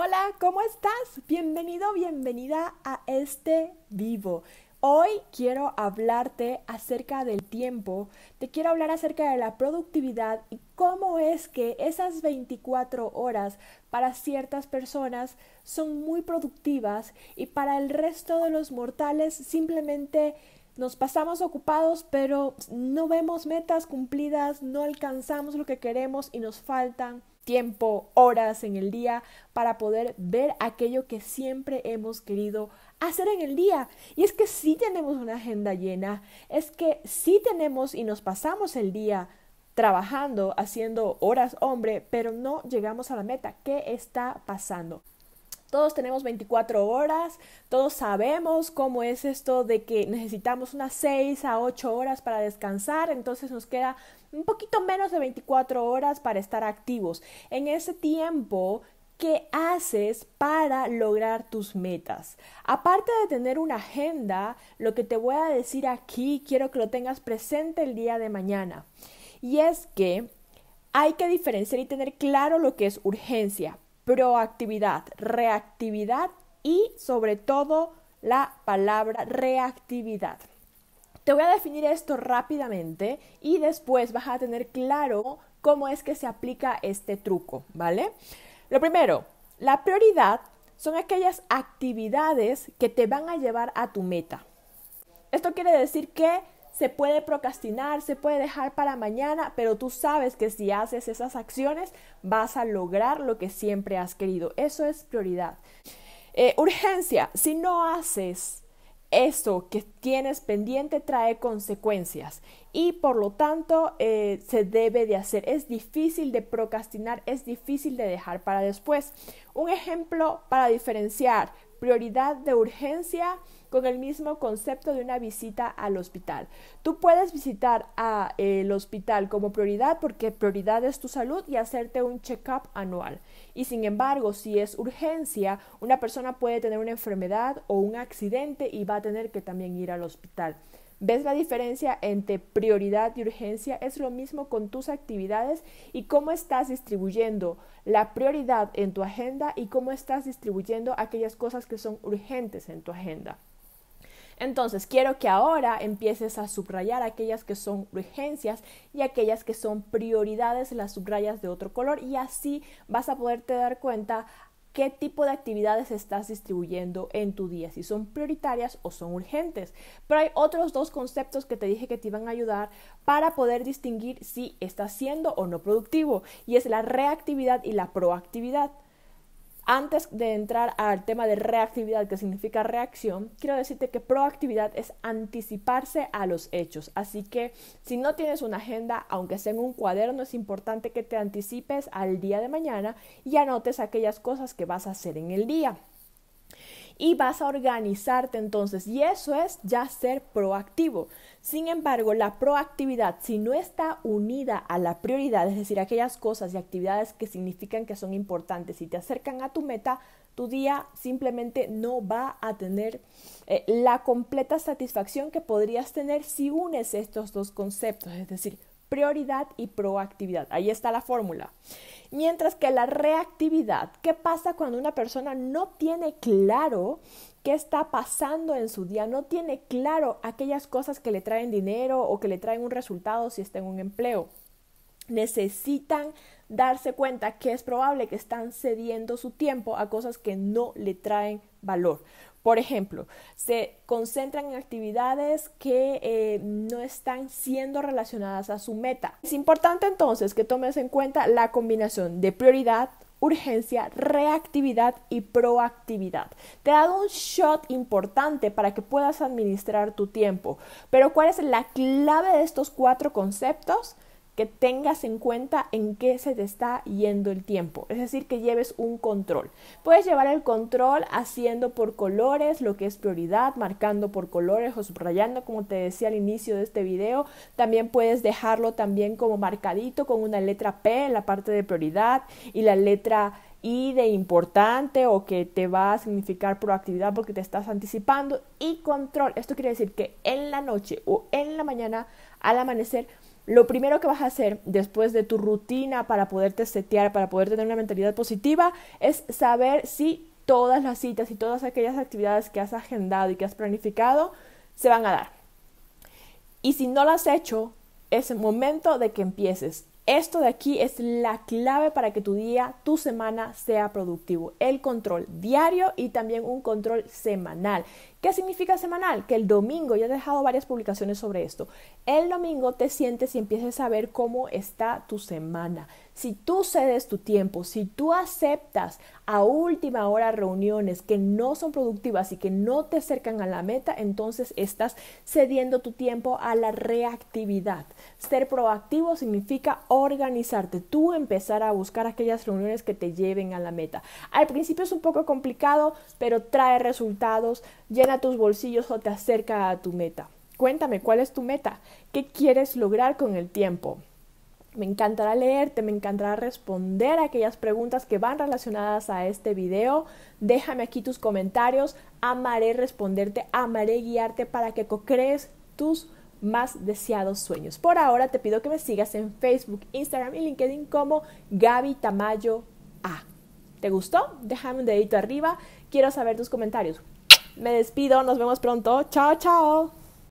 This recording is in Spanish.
Hola, ¿cómo estás? Bienvenido, bienvenida a este vivo. Hoy quiero hablarte acerca del tiempo, te quiero hablar acerca de la productividad y cómo es que esas 24 horas para ciertas personas son muy productivas y para el resto de los mortales simplemente nos pasamos ocupados pero no vemos metas cumplidas, no alcanzamos lo que queremos y nos faltan tiempo, horas en el día para poder ver aquello que siempre hemos querido hacer en el día. Y es que sí tenemos una agenda llena, es que sí tenemos y nos pasamos el día trabajando, haciendo horas hombre, pero no llegamos a la meta. ¿Qué está pasando? Todos tenemos 24 horas, todos sabemos cómo es esto de que necesitamos unas 6 a 8 horas para descansar, entonces nos queda un poquito menos de 24 horas para estar activos. En ese tiempo ¿Qué haces para lograr tus metas? Aparte de tener una agenda, lo que te voy a decir aquí quiero que lo tengas presente el día de mañana. Y es que hay que diferenciar y tener claro lo que es urgencia, proactividad, reactividad y sobre todo la palabra reactividad. Te voy a definir esto rápidamente y después vas a tener claro cómo es que se aplica este truco, ¿vale? Lo primero, la prioridad son aquellas actividades que te van a llevar a tu meta. Esto quiere decir que se puede procrastinar, se puede dejar para mañana, pero tú sabes que si haces esas acciones vas a lograr lo que siempre has querido. Eso es prioridad. Eh, urgencia, si no haces eso que tienes pendiente trae consecuencias y por lo tanto eh, se debe de hacer. Es difícil de procrastinar, es difícil de dejar para después. Un ejemplo para diferenciar prioridad de urgencia con el mismo concepto de una visita al hospital. Tú puedes visitar al hospital como prioridad porque prioridad es tu salud y hacerte un check-up anual. Y sin embargo, si es urgencia, una persona puede tener una enfermedad o un accidente y va a tener que también ir al hospital. ¿Ves la diferencia entre prioridad y urgencia? Es lo mismo con tus actividades y cómo estás distribuyendo la prioridad en tu agenda y cómo estás distribuyendo aquellas cosas que son urgentes en tu agenda. Entonces, quiero que ahora empieces a subrayar aquellas que son urgencias y aquellas que son prioridades, las subrayas de otro color y así vas a poderte dar cuenta qué tipo de actividades estás distribuyendo en tu día, si son prioritarias o son urgentes. Pero hay otros dos conceptos que te dije que te iban a ayudar para poder distinguir si estás siendo o no productivo, y es la reactividad y la proactividad. Antes de entrar al tema de reactividad, que significa reacción, quiero decirte que proactividad es anticiparse a los hechos. Así que si no tienes una agenda, aunque sea en un cuaderno, es importante que te anticipes al día de mañana y anotes aquellas cosas que vas a hacer en el día y vas a organizarte entonces. Y eso es ya ser proactivo. Sin embargo, la proactividad, si no está unida a la prioridad, es decir, aquellas cosas y actividades que significan que son importantes y te acercan a tu meta, tu día simplemente no va a tener eh, la completa satisfacción que podrías tener si unes estos dos conceptos, es decir, prioridad y proactividad. Ahí está la fórmula. Mientras que la reactividad, ¿qué pasa cuando una persona no tiene claro qué está pasando en su día? No tiene claro aquellas cosas que le traen dinero o que le traen un resultado si está en un empleo. Necesitan darse cuenta que es probable que están cediendo su tiempo a cosas que no le traen valor. Por ejemplo, se concentran en actividades que eh, no están siendo relacionadas a su meta. Es importante entonces que tomes en cuenta la combinación de prioridad, urgencia, reactividad y proactividad. Te ha dado un shot importante para que puedas administrar tu tiempo. Pero ¿cuál es la clave de estos cuatro conceptos? que tengas en cuenta en qué se te está yendo el tiempo, es decir, que lleves un control. Puedes llevar el control haciendo por colores lo que es prioridad, marcando por colores o subrayando, como te decía al inicio de este video. También puedes dejarlo también como marcadito con una letra P en la parte de prioridad y la letra I de importante o que te va a significar proactividad porque te estás anticipando y control. Esto quiere decir que en la noche o en la mañana al amanecer lo primero que vas a hacer después de tu rutina para poderte setear, para poder tener una mentalidad positiva, es saber si todas las citas y todas aquellas actividades que has agendado y que has planificado se van a dar. Y si no lo has hecho, es el momento de que empieces. Esto de aquí es la clave para que tu día, tu semana sea productivo. El control diario y también un control semanal. ¿Qué significa semanal? Que el domingo, ya he dejado varias publicaciones sobre esto, el domingo te sientes y empieces a ver cómo está tu semana. Si tú cedes tu tiempo, si tú aceptas a última hora reuniones que no son productivas y que no te acercan a la meta, entonces estás cediendo tu tiempo a la reactividad. Ser proactivo significa organizarte, tú empezar a buscar aquellas reuniones que te lleven a la meta. Al principio es un poco complicado, pero trae resultados. Llega a tus bolsillos o te acerca a tu meta. Cuéntame, ¿cuál es tu meta? ¿Qué quieres lograr con el tiempo? Me encantará leerte, me encantará responder a aquellas preguntas que van relacionadas a este video. Déjame aquí tus comentarios, amaré responderte, amaré guiarte para que crees tus más deseados sueños. Por ahora te pido que me sigas en Facebook, Instagram y LinkedIn como Gaby Tamayo A. ¿Te gustó? Déjame un dedito arriba, quiero saber tus comentarios. Me despido, nos vemos pronto. Chao, chao.